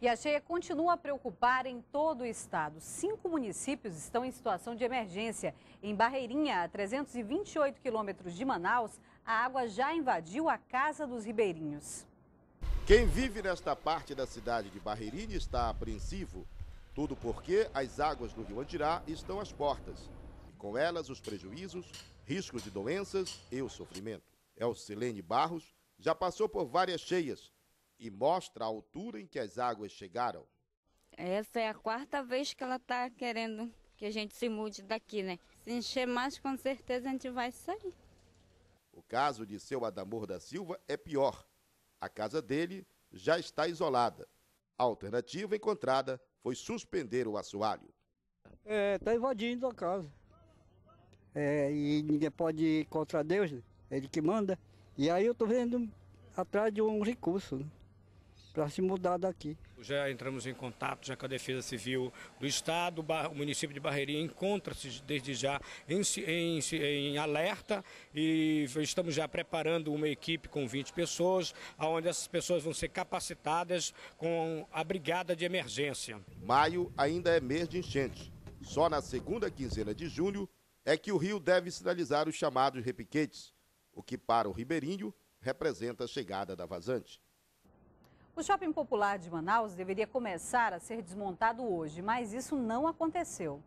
E a cheia continua a preocupar em todo o estado. Cinco municípios estão em situação de emergência. Em Barreirinha, a 328 quilômetros de Manaus, a água já invadiu a casa dos ribeirinhos. Quem vive nesta parte da cidade de Barreirinha está apreensivo. Tudo porque as águas do rio Andirá estão às portas. E com elas, os prejuízos, riscos de doenças e o sofrimento. Elcilene Barros já passou por várias cheias e mostra a altura em que as águas chegaram. Essa é a quarta vez que ela está querendo que a gente se mude daqui, né? Se encher mais, com certeza a gente vai sair. O caso de seu Adamor da Silva é pior. A casa dele já está isolada. A alternativa encontrada foi suspender o assoalho. É, está invadindo a casa. É, e ninguém pode ir contra Deus, né? ele que manda. E aí eu estou vendo atrás de um recurso. Né? para se mudar daqui. Já entramos em contato já com a Defesa Civil do Estado, o município de Barreirinha encontra-se desde já em, em, em, alerta e estamos já preparando uma equipe com 20 pessoas, onde essas pessoas vão ser capacitadas com a brigada de emergência. Maio ainda é mês de enchentes. Só na segunda quinzena de junho é que o rio deve sinalizar os chamados repiquetes, o que para o ribeirinho representa a chegada da vazante. O shopping popular de Manaus deveria começar a ser desmontado hoje, mas isso não aconteceu.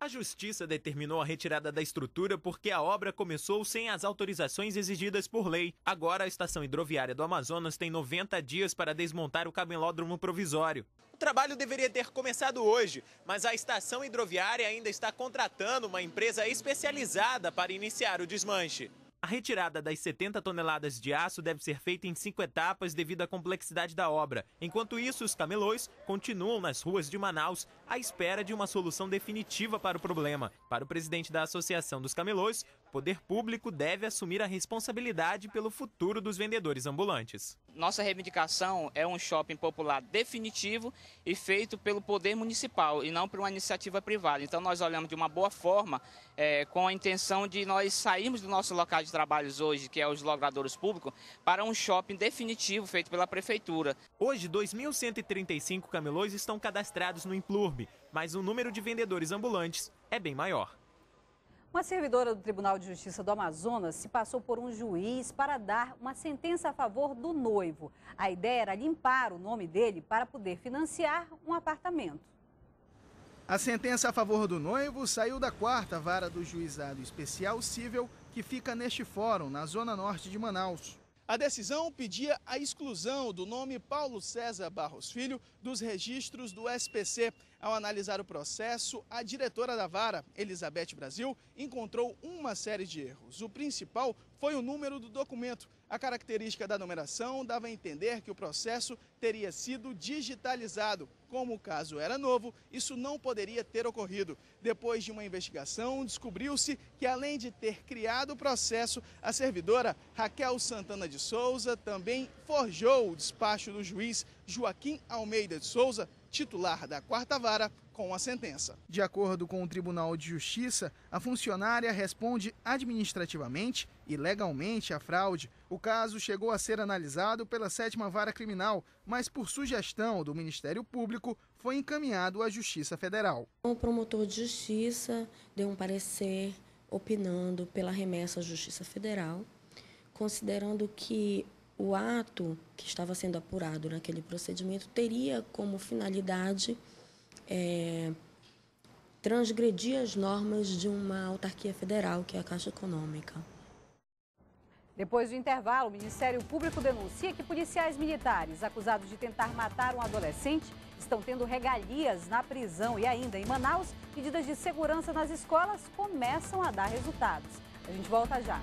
A justiça determinou a retirada da estrutura porque a obra começou sem as autorizações exigidas por lei. Agora, a estação hidroviária do Amazonas tem 90 dias para desmontar o camelódromo provisório. O trabalho deveria ter começado hoje, mas a estação hidroviária ainda está contratando uma empresa especializada para iniciar o desmanche. A retirada das 70 toneladas de aço deve ser feita em cinco etapas devido à complexidade da obra. Enquanto isso, os camelões continuam nas ruas de Manaus à espera de uma solução definitiva para o problema. Para o presidente da Associação dos Camelões, poder público deve assumir a responsabilidade pelo futuro dos vendedores ambulantes. Nossa reivindicação é um shopping popular definitivo e feito pelo poder municipal e não por uma iniciativa privada. Então nós olhamos de uma boa forma, é, com a intenção de nós sairmos do nosso local de trabalhos hoje, que é os logradores públicos, para um shopping definitivo feito pela prefeitura. Hoje, 2.135 camelôs estão cadastrados no Implurbe, mas o número de vendedores ambulantes é bem maior. Uma servidora do Tribunal de Justiça do Amazonas se passou por um juiz para dar uma sentença a favor do noivo. A ideia era limpar o nome dele para poder financiar um apartamento. A sentença a favor do noivo saiu da quarta vara do juizado especial civil que fica neste fórum, na zona norte de Manaus. A decisão pedia a exclusão do nome Paulo César Barros Filho dos registros do SPC. Ao analisar o processo, a diretora da vara, Elizabeth Brasil, encontrou uma série de erros. O principal foi o número do documento. A característica da numeração dava a entender que o processo teria sido digitalizado. Como o caso era novo, isso não poderia ter ocorrido. Depois de uma investigação, descobriu-se que, além de ter criado o processo, a servidora Raquel Santana de Souza também forjou o despacho do juiz Joaquim Almeida de Souza, titular da quarta vara com a sentença. De acordo com o Tribunal de Justiça, a funcionária responde administrativamente e legalmente à fraude. O caso chegou a ser analisado pela sétima vara criminal, mas por sugestão do Ministério Público foi encaminhado à Justiça Federal. O promotor de justiça deu um parecer opinando pela remessa à Justiça Federal, considerando que o ato que estava sendo apurado naquele procedimento teria como finalidade é, transgredir as normas de uma autarquia federal, que é a Caixa Econômica. Depois do intervalo, o Ministério Público denuncia que policiais militares acusados de tentar matar um adolescente estão tendo regalias na prisão e ainda em Manaus, medidas de segurança nas escolas começam a dar resultados. A gente volta já.